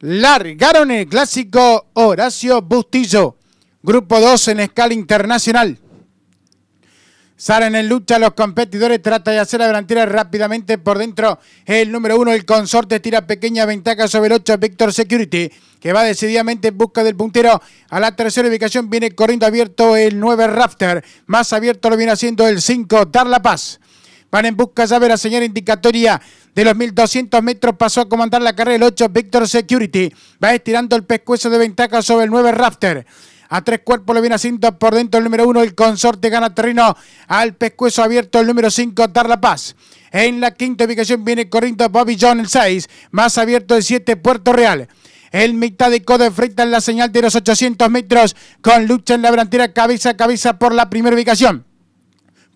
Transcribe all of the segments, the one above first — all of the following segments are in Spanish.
largaron el clásico Horacio Bustillo. Grupo 2 en escala internacional. Salen en lucha los competidores, trata de hacer la delantera rápidamente por dentro. El número uno, el consorte, tira pequeña ventaja sobre el 8, Victor Security, que va decididamente en busca del puntero. A la tercera ubicación viene corriendo abierto el 9, Rafter. Más abierto lo viene haciendo el 5, Dar La Paz. Van en busca ya de la señal indicatoria de los 1200 metros. Pasó a comandar la carrera el 8 Victor Security. Va estirando el pescuezo de ventaja sobre el 9 Rafter. A tres cuerpos le viene haciendo por dentro el número 1, el consorte gana terreno al pescuezo abierto el número 5, Darla Paz. En la quinta ubicación viene corriendo Bobby John el 6, más abierto el 7, Puerto Real. El mitad de codo enfrenta en la señal de los 800 metros con lucha en la delantera cabeza a cabeza por la primera ubicación.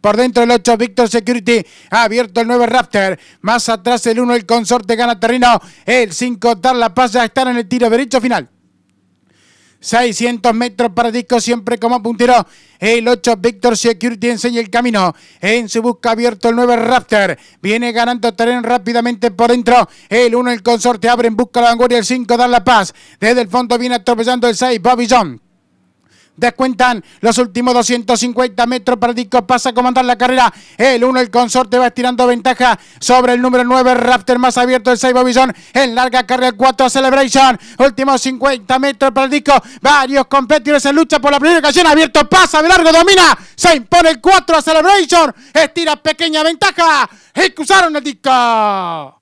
Por dentro el 8, Victor Security. Ha abierto el 9, Raptor. Más atrás el 1, el consorte gana terreno. El 5, Dar la ya Están en el tiro derecho final. 600 metros para Disco, siempre como puntero. El 8, Victor Security enseña el camino. En su busca abierto el 9, Raptor. Viene ganando terreno rápidamente por dentro. El 1, el consorte abre en busca de la vanguardia. El 5, Dar la Paz. Desde el fondo viene atropellando el 6, Bobby John. Descuentan los últimos 250 metros para Disco pasa a comandar la carrera. El 1, el consorte, va estirando ventaja sobre el número 9, Raptor más abierto, el 6 En larga carrera, el 4 Celebration. Últimos 50 metros para el disco. Varios competidores en lucha por la primera ocasión. Abierto, pasa de largo, domina. Se impone el 4 Celebration. Estira pequeña ventaja. Y cruzaron el disco.